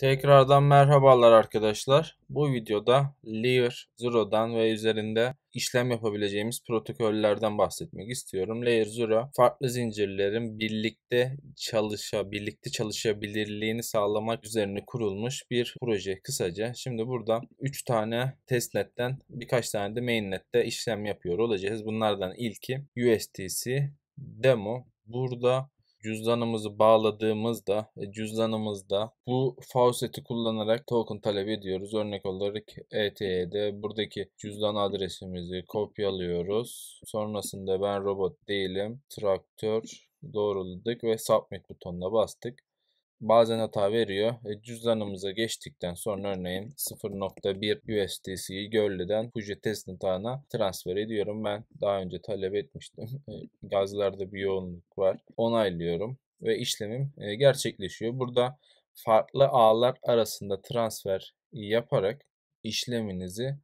Tekrardan merhabalar arkadaşlar. Bu videoda Layer Zero'dan ve üzerinde işlem yapabileceğimiz protokollerden bahsetmek istiyorum. Layer Zero farklı zincirlerin birlikte çalışa, birlikte çalışabilirliğini sağlamak üzerine kurulmuş bir proje kısaca. Şimdi burada 3 tane testnet'ten birkaç tane de mainnet'te işlem yapıyor olacağız. Bunlardan ilki USDC demo. Burada cüzdanımızı bağladığımızda e, cüzdanımızda bu fauceti kullanarak token talep ediyoruz. Örnek olarak ETH'de buradaki cüzdan adresimizi kopyalıyoruz. Sonrasında ben robot değilim. Traktör doğruladık ve submit butonuna bastık bazen hata veriyor. E, cüzdanımıza geçtikten sonra örneğin 0.1 USDC'yi Görlü'den Puget Testnet'ına transfer ediyorum. Ben daha önce talep etmiştim. E, gazlarda bir yoğunluk var. Onaylıyorum ve işlemim e, gerçekleşiyor. Burada farklı ağlar arasında transfer yaparak işleminizi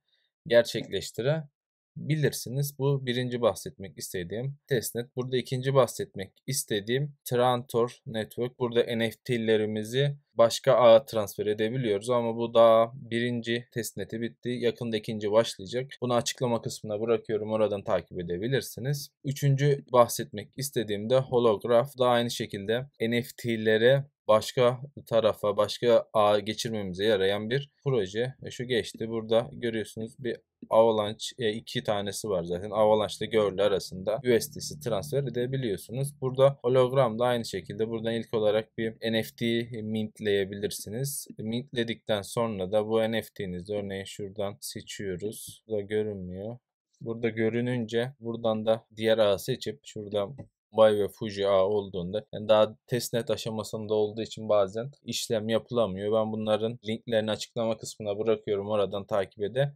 gerçekleştirebilirsiniz bilirsiniz. Bu birinci bahsetmek istediğim testnet. Burada ikinci bahsetmek istediğim Trantor Network. Burada NFT'lerimizi başka ağa transfer edebiliyoruz ama bu daha birinci testneti bitti. Yakında ikinci başlayacak. Bunu açıklama kısmına bırakıyorum. Oradan takip edebilirsiniz. Üçüncü bahsetmek istediğimde Holograph da aynı şekilde NFT'lere başka tarafa, başka ağa geçirmemize yarayan bir proje. E şu geçti. Burada görüyorsunuz bir Avalanche e, iki tanesi var zaten. Avalanche ile Girl arasında USD'si transfer edebiliyorsunuz. Burada hologram da aynı şekilde buradan ilk olarak bir NFT mintleyebilirsiniz. E, mintledikten sonra da bu NFT'nizi örneğin şuradan seçiyoruz. Burada görünmüyor. Burada görününce buradan da diğer ağı seçip şuradan Huawei ve Fuji A olduğunda yani daha testnet aşamasında olduğu için bazen işlem yapılamıyor. Ben bunların linklerini açıklama kısmına bırakıyorum. Oradan takip ede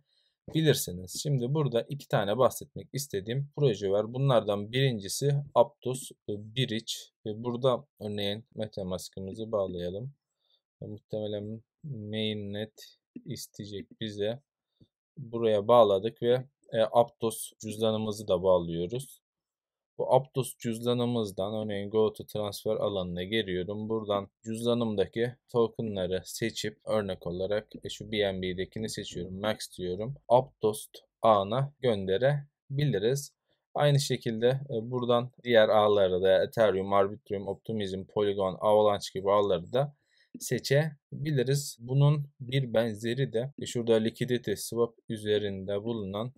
bilirsiniz. Şimdi burada iki tane bahsetmek istediğim proje var. Bunlardan birincisi Aptos Bridge. Burada örneğin MetaMask'ımızı bağlayalım. Muhtemelen mainnet isteyecek bize. Buraya bağladık ve e, Aptos cüzdanımızı da bağlıyoruz. Bu Aptos cüzdanımızdan örneğin GoTo transfer alanına giriyorum. Buradan cüzdanımdaki tokenları seçip örnek olarak e, şu BNB'dekini seçiyorum. Max diyorum. Aptos ağına gönderebiliriz. Aynı şekilde e, buradan diğer ağları da Ethereum, Arbitrum, Optimism, Polygon, Avalanche gibi ağları da seçebiliriz. Bunun bir benzeri de e, şurada liquidity swap üzerinde bulunan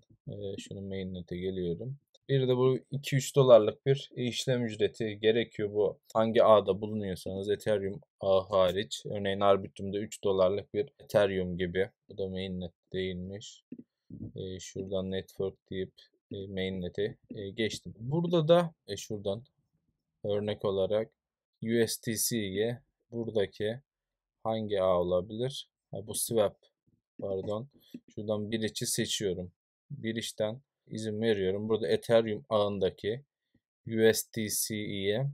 şunu mainnet'e geliyorum. Bir de bu 2-3 dolarlık bir e, işlem ücreti gerekiyor bu. Hangi ağda bulunuyorsanız Ethereum ağı hariç. Örneğin Arbitrum'da 3 dolarlık bir Ethereum gibi. Bu da mainnet değilmiş. E, şuradan network deyip e, mainnet'e e, geçtim. Burada da e, şuradan örnek olarak USDC'ye buradaki hangi ağ olabilir? Ha, bu swap pardon. Şuradan bir içi seçiyorum. Bir işten izin veriyorum. Burada Ethereum ağındaki USDC'ye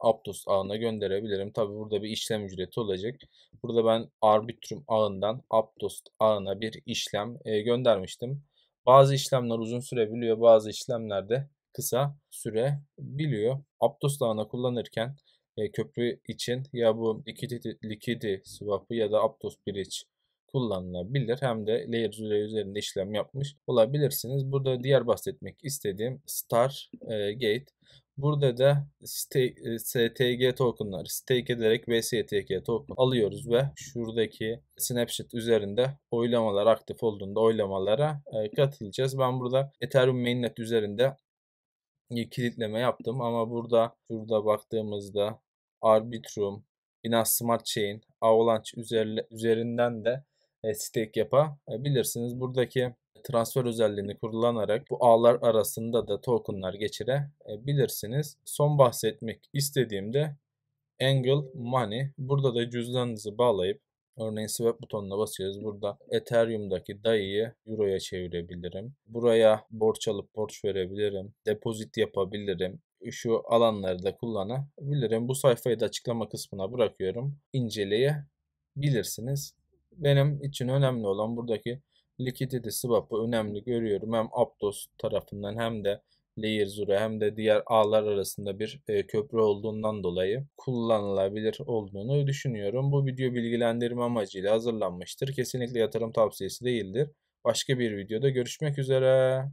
Aptos ağına gönderebilirim. Tabi burada bir işlem ücreti olacak. Burada ben Arbitrum ağından Aptos ağına bir işlem e, göndermiştim. Bazı işlemler uzun sürebiliyor, bazı işlemlerde kısa sürebiliyor. Aptos ağına kullanırken e, köprü için ya bu liquidity, liquidity swap'ı ya da Aptos bridge kullanılabilir. Hem de layer üzeri üzerinde işlem yapmış olabilirsiniz. Burada diğer bahsetmek istediğim star e, gate. Burada da stake, STG tokenları stake ederek BSTG token alıyoruz ve şuradaki Snapshot üzerinde oylamalar aktif olduğunda oylamalara e, katılacağız. Ben burada Ethereum mainnet üzerinde kilitleme yaptım ama burada burada baktığımızda Arbitrum, Binance Smart Chain, Avalanche üzerinden de e, stake yapabilirsiniz. E, buradaki transfer özelliğini kullanarak bu ağlar arasında da tokenlar geçirebilirsiniz. E, Son bahsetmek istediğimde Angle Money. Burada da cüzdanınızı bağlayıp Örneğin swap butonuna basıyoruz. Burada Ethereum'daki DAI'yi Euro'ya çevirebilirim. Buraya borç alıp borç verebilirim. Depozit yapabilirim. Şu alanları da kullanabilirim. Bu sayfayı da açıklama kısmına bırakıyorum. İnceleyebilirsiniz benim için önemli olan buradaki likidity swap'ı önemli görüyorum. Hem Aptos tarafından hem de Layer Zero hem de diğer ağlar arasında bir e, köprü olduğundan dolayı kullanılabilir olduğunu düşünüyorum. Bu video bilgilendirme amacıyla hazırlanmıştır. Kesinlikle yatırım tavsiyesi değildir. Başka bir videoda görüşmek üzere.